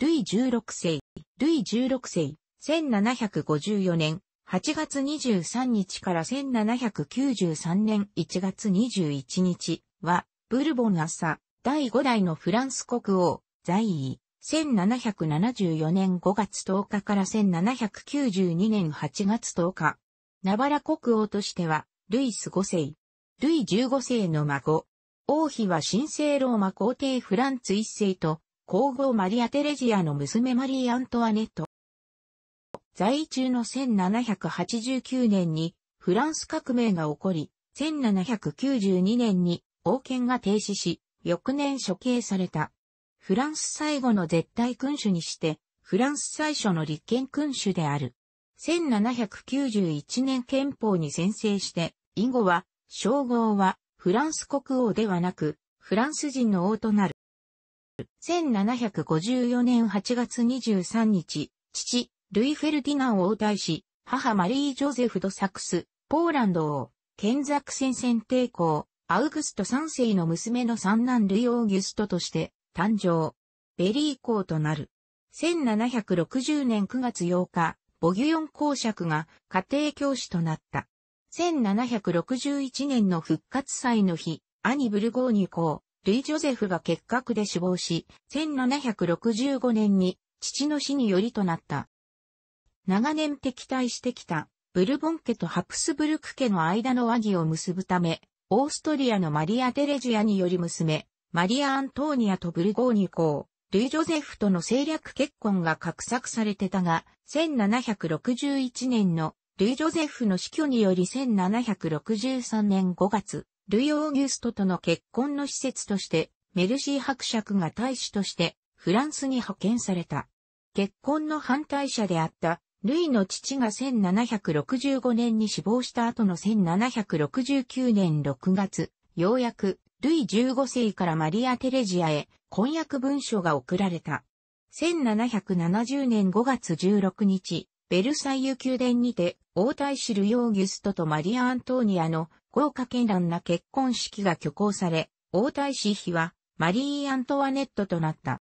ルイ16世、ルイ16世、1754年8月23日から1793年1月21日は、ブルボン朝、第5代のフランス国王、在位、1774年5月10日から1792年8月10日。ナバラ国王としては、ルイス5世、ルイ15世の孫。王妃は神聖ローマ皇帝フランツ1世と、皇后マリア・テレジアの娘マリー・アントワネット。在位中の1789年にフランス革命が起こり、1792年に王権が停止し、翌年処刑された。フランス最後の絶対君主にして、フランス最初の立憲君主である。1791年憲法に宣誓して、以後は、称号はフランス国王ではなく、フランス人の王となる。1754年8月23日、父、ルイ・フェルディナン王太子、母マリー・ジョゼフ・ド・サクス、ポーランド王、ケンザクセン戦抵抗、アウグスト3世の娘の三男ルイ・オーギュストとして誕生。ベリー公となる。1760年9月8日、ボギュヨン公爵が家庭教師となった。1761年の復活祭の日、兄ブルゴーニュ公、ルイ・ジョゼフが結核で死亡し、1765年に父の死によりとなった。長年敵対してきたブルボン家とハプスブルク家の間の和議を結ぶため、オーストリアのマリア・テレジアにより娘、マリア・アントーニアとブルゴーニュ公、ルイ・ジョゼフとの政略結婚が画策されてたが、1761年のルイ・ジョゼフの死去により1763年5月、ルイ・オーギュストとの結婚の施設として、メルシー伯爵が大使としてフランスに派遣された。結婚の反対者であったルイの父が1765年に死亡した後の1769年6月、ようやくルイ15世からマリア・テレジアへ婚約文書が送られた。1770年5月16日、ベルサイユ宮殿にて、王太子ルイ・オーギュストとマリア・アントーニアの豪華絢爛な結婚式が挙行され、王太子妃はマリー・アントワネットとなった。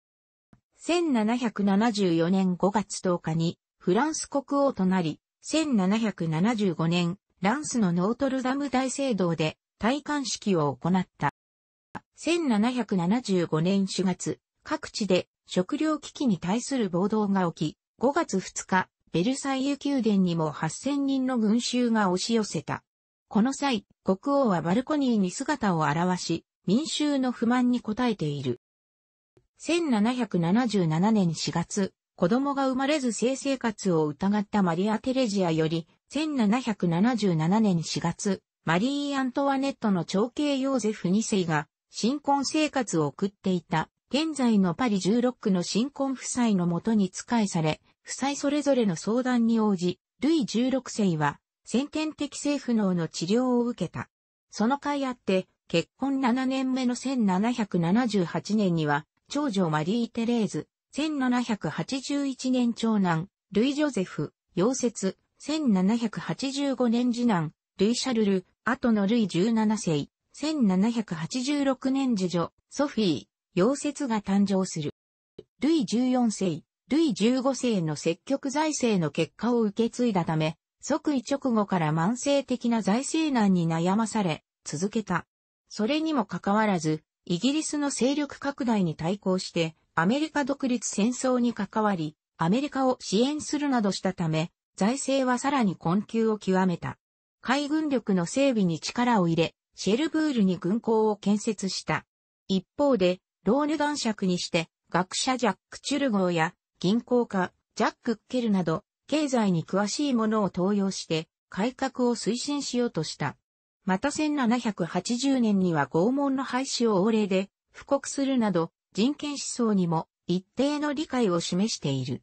1774年5月10日にフランス国王となり、1775年、ランスのノートルダム大聖堂で戴冠式を行った。1775年4月、各地で食料危機に対する暴動が起き、5月2日、ベルサイユ宮殿にも8000人の群衆が押し寄せた。この際、国王はバルコニーに姿を現し、民衆の不満に応えている。1777年4月、子供が生まれず性生活を疑ったマリア・テレジアより、1777年4月、マリー・アントワネットの長兄ヨーゼフ2世が、新婚生活を送っていた、現在のパリ16区の新婚夫妻のもとに仕えされ、夫妻それぞれの相談に応じ、ルイ16世は、先天的性不能の治療を受けた。その甲斐あって、結婚7年目の1778年には、長女マリー・テレーズ、1781年長男、ルイ・ジョゼフ、溶接、1785年次男、ルイ・シャルル、後のルイ17世、1786年次女、ソフィー、溶接が誕生する。ルイ14世、ルイ15世の積極財政の結果を受け継いだため、即位直後から慢性的な財政難に悩まされ、続けた。それにもかかわらず、イギリスの勢力拡大に対抗して、アメリカ独立戦争に関わり、アメリカを支援するなどしたため、財政はさらに困窮を極めた。海軍力の整備に力を入れ、シェルブールに軍港を建設した。一方で、ローネ男爵にして、学者ジャック・チュルゴーや、銀行家、ジャック・ケルなど、経済に詳しいものを登用して、改革を推進しようとした。また1780年には拷問の廃止を王令で、布告するなど、人権思想にも一定の理解を示している。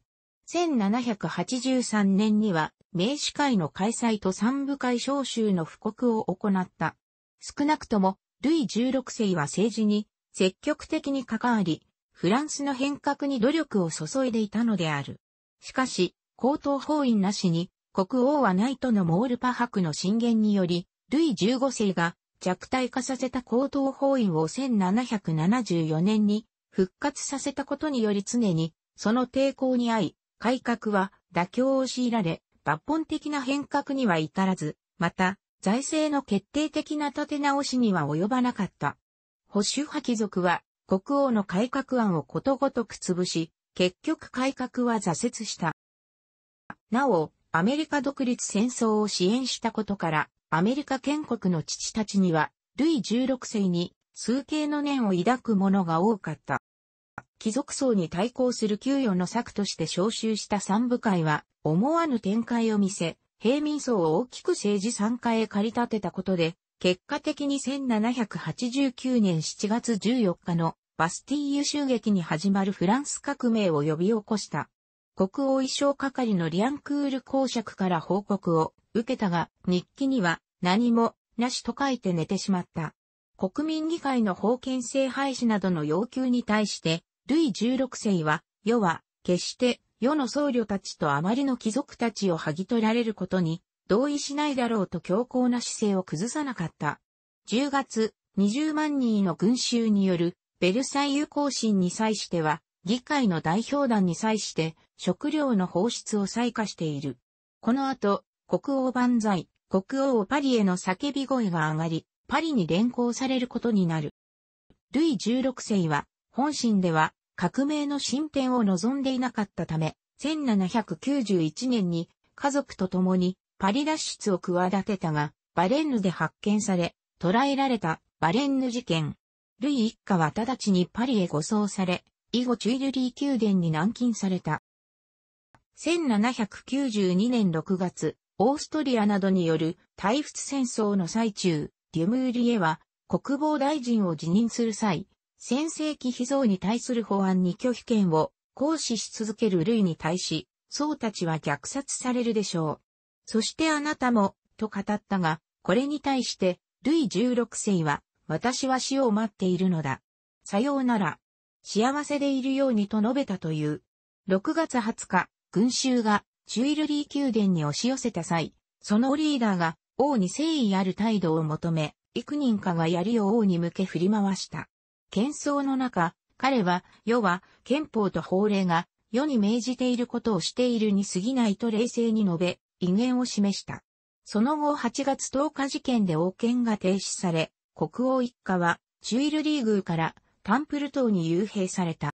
1783年には、名士会の開催と三部会召集の布告を行った。少なくとも、ルイ16世は政治に積極的に関わり、フランスの変革に努力を注いでいたのである。しかし、高等法院なしに、国王はないとのモールパ博の進言により、ルイ15世が弱体化させた高等法院を1774年に復活させたことにより常に、その抵抗に遭い、改革は妥協を強いられ、抜本的な変革には至らず、また、財政の決定的な立て直しには及ばなかった。保守派貴族は、国王の改革案をことごとく潰し、結局改革は挫折した。なお、アメリカ独立戦争を支援したことから、アメリカ建国の父たちには、ルイ16世に、数形の念を抱く者が多かった。貴族層に対抗する給与の策として招集した三部会は、思わぬ展開を見せ、平民層を大きく政治参加へ駆り立てたことで、結果的に1789年7月14日のバスティーユ襲撃に始まるフランス革命を呼び起こした。国王衣装係のリアンクール公爵から報告を受けたが、日記には何もなしと書いて寝てしまった。国民議会の封建制廃止などの要求に対して、ルイ16世は、世は、決して世の僧侶たちとあまりの貴族たちを剥ぎ取られることに同意しないだろうと強硬な姿勢を崩さなかった。10月、20万人の群衆によるベルサイユ行進に際しては、議会の代表団に際して食料の放出を再開している。この後、国王万歳、国王パリへの叫び声が上がり、パリに連行されることになる。ルイ16世は、本心では革命の進展を望んでいなかったため、1791年に家族と共にパリ脱出を企てたが、バレンヌで発見され、捕らえられたバレンヌ事件。ルイ一家は直ちにパリへ護送され、以後チュイルリー宮殿に軟禁された。1792年6月、オーストリアなどによる退仏戦争の最中、デュムーリエは国防大臣を辞任する際、先世紀秘蔵に対する法案に拒否権を行使し続ける類に対し、僧たちは虐殺されるでしょう。そしてあなたも、と語ったが、これに対して、類16世は、私は死を待っているのだ。さようなら。幸せでいるようにと述べたという。6月20日、群衆がチュイルリー宮殿に押し寄せた際、そのリーダーが王に誠意ある態度を求め、幾人かが槍を王に向け振り回した。喧騒の中、彼は、世は憲法と法令が世に命じていることをしているに過ぎないと冷静に述べ、威厳を示した。その後8月10日事件で王権が停止され、国王一家は、チュイルリー宮からタンプル島に幽閉された。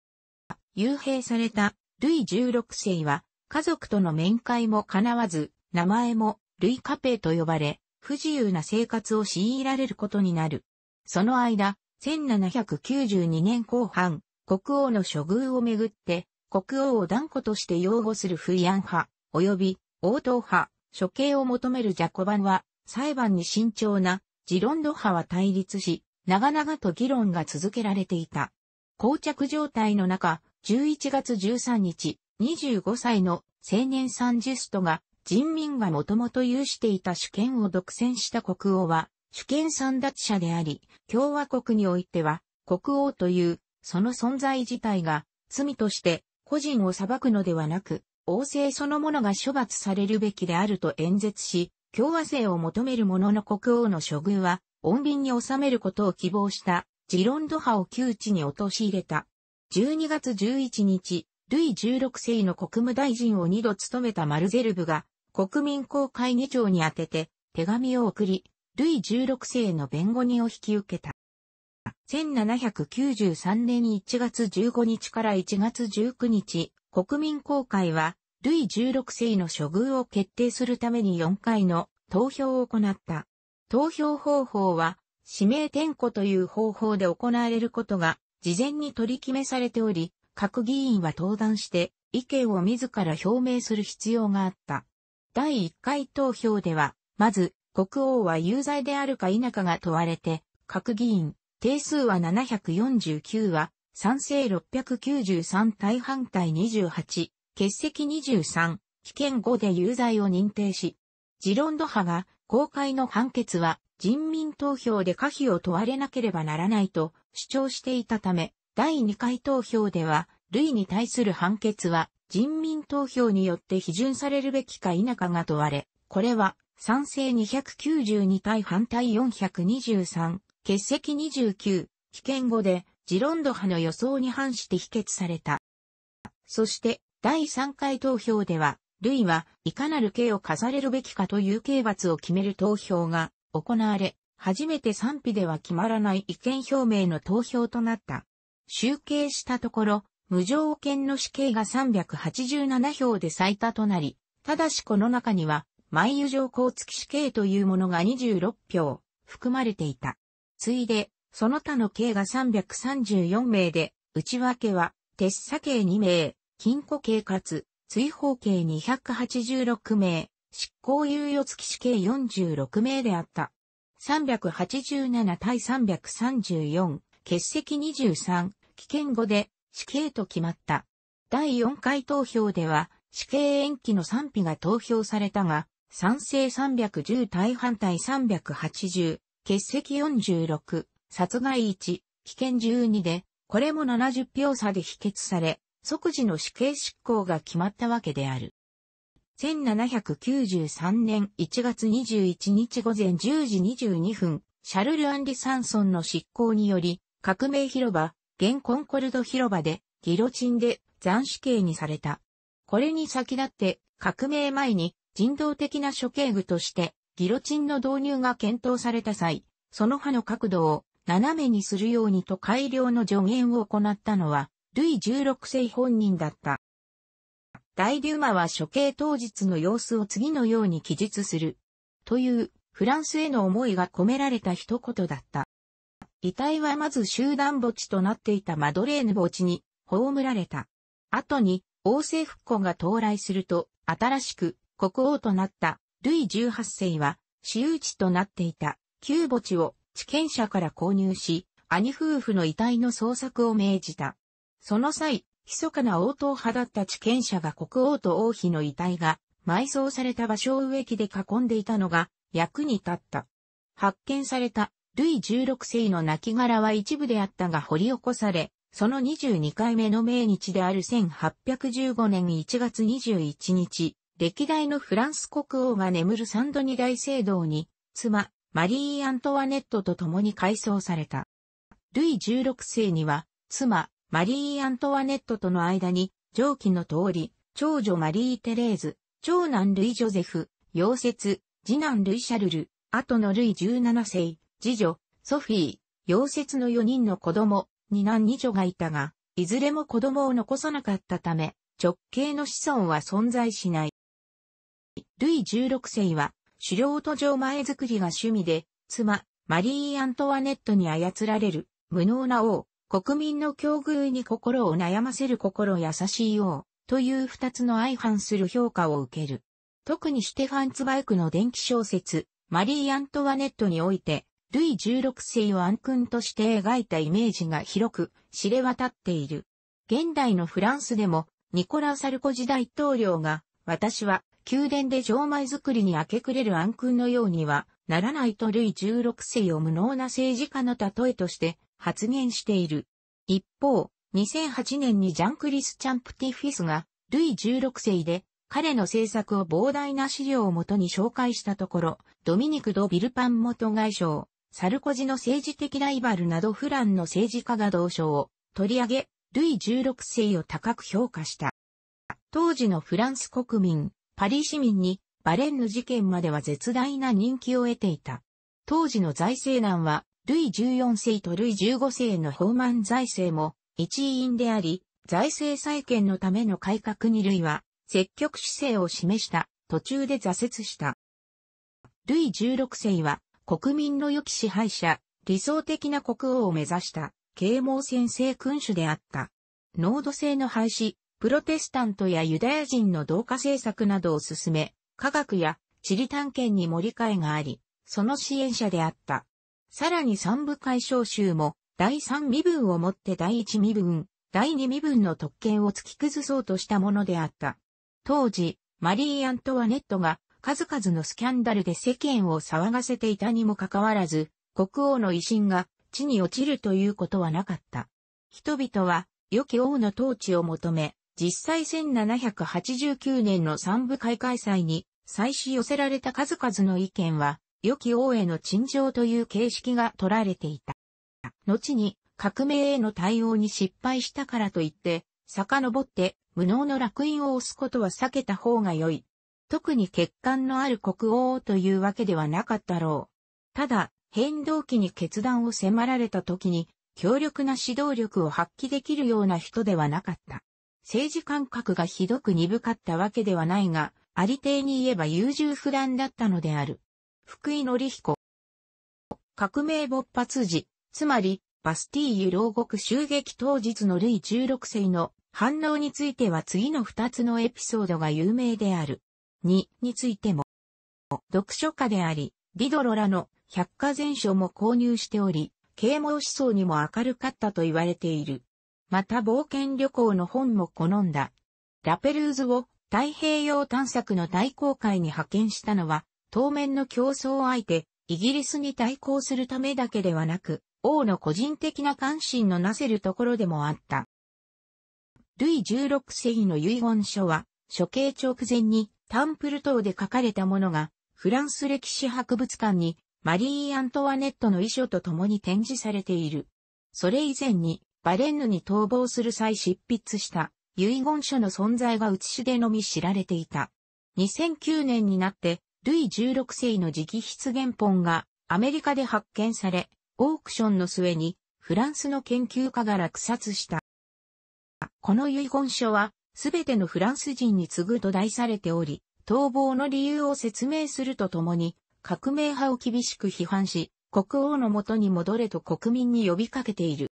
幽閉されたルイ16世は、家族との面会も叶わず、名前もルイ・カペイと呼ばれ、不自由な生活を強いられることになる。その間、1792年後半、国王の処遇をめぐって、国王を断固として擁護する不ア安派、及び応答派、処刑を求めるジャコバンは、裁判に慎重な、ジロンド派は対立し、長々と議論が続けられていた。膠着状態の中、11月13日、25歳の青年サンジュストが人民がもともと有していた主権を独占した国王は主権三奪者であり、共和国においては国王というその存在自体が罪として個人を裁くのではなく、王政そのものが処罰されるべきであると演説し、共和制を求める者の国王の処遇は、穏便に収めることを希望した、ジロンド派を窮地に陥れた。12月11日、ルイ16世の国務大臣を2度務めたマルゼルブが、国民公会議長に宛てて手紙を送り、ルイ16世の弁護人を引き受けた。1793年1月15日から1月19日、国民公会は、ルイ16世の処遇を決定するために4回の投票を行った。投票方法は、指名点呼という方法で行われることが事前に取り決めされており、各議員は登壇して意見を自ら表明する必要があった。第1回投票では、まず、国王は有罪であるか否かが問われて、各議員、定数は749は、賛成693対反対28、欠席23、危険5で有罪を認定し、ジロンド派が公開の判決は人民投票で可否を問われなければならないと主張していたため、第2回投票では、ルイに対する判決は、人民投票によって批准されるべきか否かが問われ、これは、賛成292対反対423、欠席29、棄権後で、ジロンド派の予想に反して否決された。そして、第3回投票では、ルイはいかなる刑を課されるべきかという刑罰を決める投票が行われ、初めて賛否では決まらない意見表明の投票となった。集計したところ、無条件の死刑が387票で最多となり、ただしこの中には、毎油条項付き死刑というものが26票、含まれていた。ついで、その他の刑が334名で、内訳は、鉄査刑2名、禁錮刑かつ、追放刑286名、執行猶予付き死刑46名であった。387対334、欠席23、危険5で死刑と決まった。第4回投票では死刑延期の賛否が投票されたが、賛成310対反対380、欠席46、殺害1、危険12で、これも70票差で否決され、即時の死刑執行が決まったわけである。1793年1月21日午前10時22分、シャルル・アンリ・サンソンの執行により、革命広場、現コンコルド広場で、ギロチンで斬死刑にされた。これに先立って、革命前に人道的な処刑具として、ギロチンの導入が検討された際、その刃の角度を斜めにするようにと改良の助言を行ったのは、ルイ16世本人だった。大リュマは処刑当日の様子を次のように記述する。という、フランスへの思いが込められた一言だった。遺体はまず集団墓地となっていたマドレーヌ墓地に葬られた。後に、王政復古が到来すると、新しく国王となったルイ18世は、私有地となっていた旧墓地を地権者から購入し、兄夫婦の遺体の捜索を命じた。その際、密かな応答派だった地権者が国王と王妃の遺体が埋葬された場所を植木で囲んでいたのが役に立った。発見されたルイ16世の亡骸は一部であったが掘り起こされ、その22回目の命日である1815年1月21日、歴代のフランス国王が眠るサンドニ大聖堂に、妻、マリー・アントワネットと共に改装された。ルイ16世には、妻、マリー・アントワネットとの間に、上記の通り、長女マリー・テレーズ、長男ルイ・ジョゼフ、溶接、次男ルイ・シャルル、後のルイ17世、次女、ソフィー、溶接の4人の子供、二男二女がいたが、いずれも子供を残さなかったため、直系の子孫は存在しない。ルイ16世は、狩猟途上前作りが趣味で、妻、マリー・アントワネットに操られる、無能な王、国民の境遇に心を悩ませる心優しい王という二つの相反する評価を受ける。特にシュテファンツバイクの伝記小説、マリー・アントワネットにおいて、ルイ16世を暗君として描いたイメージが広く知れ渡っている。現代のフランスでも、ニコラ・サルコジ大統領が、私は宮殿で錠前作りに明け暮れる暗君のようにはならないとルイ16世を無能な政治家の例えとして発言している。一方、2008年にジャンクリス・チャンプティフィスが、ルイ16世で、彼の政策を膨大な資料をもとに紹介したところ、ドミニク・ド・ビルパン元外相、サルコジの政治的ライバルなどフランの政治家が同賞を取り上げ、ルイ16世を高く評価した。当時のフランス国民、パリ市民にバレンヌ事件までは絶大な人気を得ていた。当時の財政難はルイ14世とルイ15世の法満財政も一因であり、財政再建のための改革にルイは積極姿勢を示した途中で挫折した。ルイ16世は国民の良き支配者、理想的な国王を目指した啓蒙先生君主であった。濃度性の廃止、プロテスタントやユダヤ人の同化政策などを進め、科学や地理探検に盛り替えがあり、その支援者であった。さらに三部解消集も、第三身分をもって第一身分、第二身分の特権を突き崩そうとしたものであった。当時、マリー・アントワネットが数々のスキャンダルで世間を騒がせていたにもかかわらず、国王の威信が地に落ちるということはなかった。人々は良き王の統治を求め、実際1789年の三部会開催に、再始寄せられた数々の意見は、良き王への陳情という形式が取られていた。後に革命への対応に失敗したからといって、遡って無能の落印を押すことは避けた方が良い。特に欠陥のある国王というわけではなかったろう。ただ、変動期に決断を迫られた時に、強力な指導力を発揮できるような人ではなかった。政治感覚がひどく鈍かったわけではないが、ありていに言えば優柔不断だったのである。福井紀彦。革命勃発時、つまり、バスティーユ牢獄襲撃当日のルイ16世の反応については次の2つのエピソードが有名である。2についても、読書家であり、ディドロラの百科全書も購入しており、啓蒙思想にも明るかったと言われている。また冒険旅行の本も好んだ。ラペルーズを太平洋探索の大航海に派遣したのは、当面の競争相手、イギリスに対抗するためだけではなく、王の個人的な関心のなせるところでもあった。ルイ16世の遺言書は、処刑直前にタンプル島で書かれたものが、フランス歴史博物館にマリー・アントワネットの遺書と共に展示されている。それ以前にバレンヌに逃亡する際執筆した遺言書の存在が写しでのみ知られていた。2009年になってルイ16世の直筆原本がアメリカで発見され、オークションの末にフランスの研究家が落札した。この遺言書は、すべてのフランス人に次ぐと題されており、逃亡の理由を説明するとともに、革命派を厳しく批判し、国王のもとに戻れと国民に呼びかけている。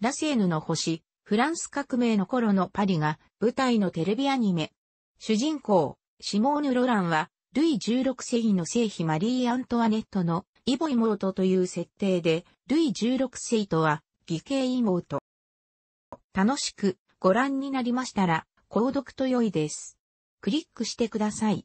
ラセーヌの星、フランス革命の頃のパリが舞台のテレビアニメ。主人公、シモーヌ・ロランはルイ16世の聖妃マリー・アントワネットのイボ妹という設定で、ルイ16世とは、義兄妹。楽しくご覧になりましたら、購読と良いです。クリックしてください。